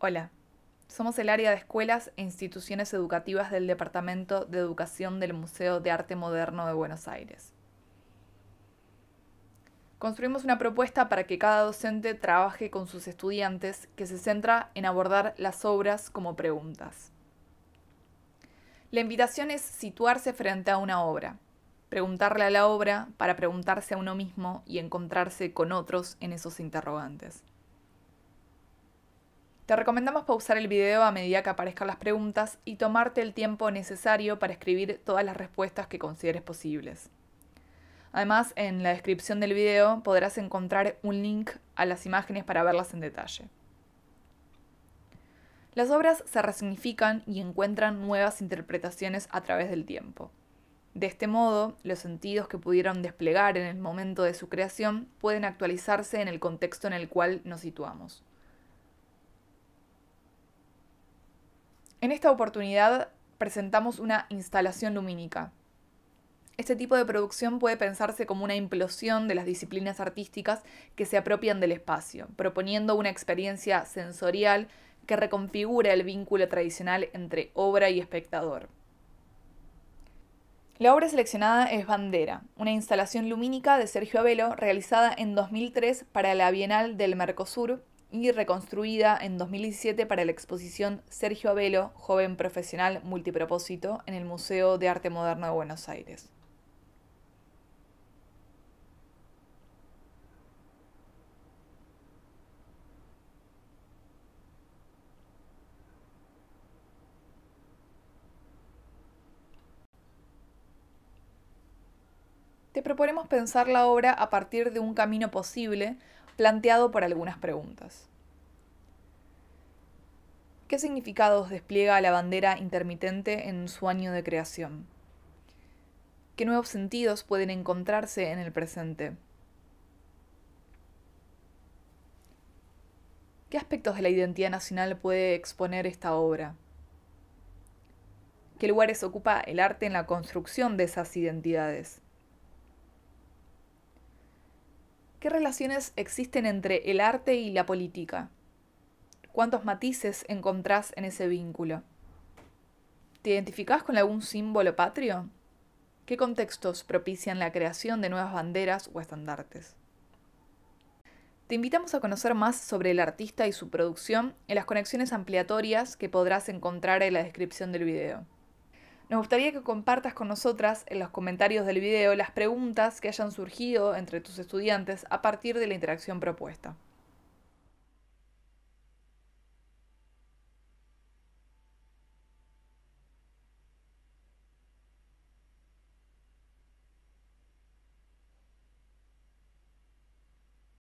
Hola, somos el área de escuelas e instituciones educativas del Departamento de Educación del Museo de Arte Moderno de Buenos Aires. Construimos una propuesta para que cada docente trabaje con sus estudiantes que se centra en abordar las obras como preguntas. La invitación es situarse frente a una obra, preguntarle a la obra para preguntarse a uno mismo y encontrarse con otros en esos interrogantes. Te recomendamos pausar el video a medida que aparezcan las preguntas y tomarte el tiempo necesario para escribir todas las respuestas que consideres posibles. Además, en la descripción del video podrás encontrar un link a las imágenes para verlas en detalle. Las obras se resignifican y encuentran nuevas interpretaciones a través del tiempo. De este modo, los sentidos que pudieron desplegar en el momento de su creación pueden actualizarse en el contexto en el cual nos situamos. En esta oportunidad presentamos una instalación lumínica. Este tipo de producción puede pensarse como una implosión de las disciplinas artísticas que se apropian del espacio, proponiendo una experiencia sensorial que reconfigura el vínculo tradicional entre obra y espectador. La obra seleccionada es Bandera, una instalación lumínica de Sergio Abelo realizada en 2003 para la Bienal del Mercosur y reconstruida en 2017 para la exposición Sergio Abelo, joven profesional multipropósito, en el Museo de Arte Moderno de Buenos Aires. Le proponemos pensar la obra a partir de un camino posible planteado por algunas preguntas. ¿Qué significados despliega la bandera intermitente en su año de creación? ¿Qué nuevos sentidos pueden encontrarse en el presente? ¿Qué aspectos de la identidad nacional puede exponer esta obra? ¿Qué lugares ocupa el arte en la construcción de esas identidades? ¿Qué relaciones existen entre el arte y la política? ¿Cuántos matices encontrás en ese vínculo? ¿Te identificás con algún símbolo patrio? ¿Qué contextos propician la creación de nuevas banderas o estandartes? Te invitamos a conocer más sobre el artista y su producción en las conexiones ampliatorias que podrás encontrar en la descripción del video. Nos gustaría que compartas con nosotras en los comentarios del video las preguntas que hayan surgido entre tus estudiantes a partir de la interacción propuesta.